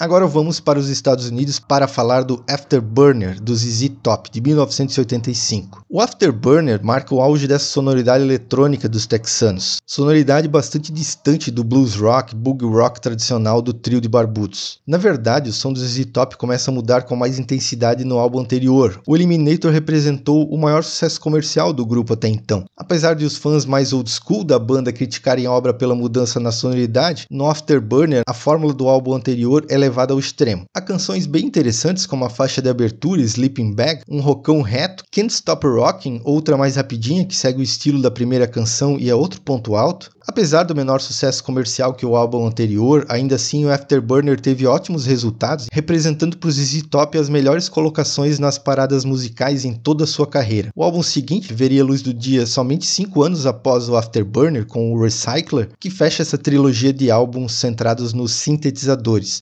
Agora vamos para os Estados Unidos para falar do Afterburner do ZZ Top de 1985. O Afterburner marca o auge dessa sonoridade eletrônica dos texanos, sonoridade bastante distante do blues rock, boogie rock tradicional do trio de barbudos. Na verdade, o som do ZZ Top começa a mudar com mais intensidade no álbum anterior. O Eliminator representou o maior sucesso comercial do grupo até então. Apesar de os fãs mais old school da banda criticarem a obra pela mudança na sonoridade, no Afterburner a fórmula do álbum anterior é levada ao extremo. Há canções bem interessantes como a faixa de abertura Sleeping Bag, um rocão reto, Can't Stop Rocking, outra mais rapidinha que segue o estilo da primeira canção e é outro ponto alto. Apesar do menor sucesso comercial que o álbum anterior, ainda assim o Afterburner teve ótimos resultados, representando para os ZZ Top as melhores colocações nas paradas musicais em toda a sua carreira. O álbum seguinte veria a luz do dia somente cinco anos após o Afterburner, com o Recycler, que fecha essa trilogia de álbuns centrados nos sintetizadores.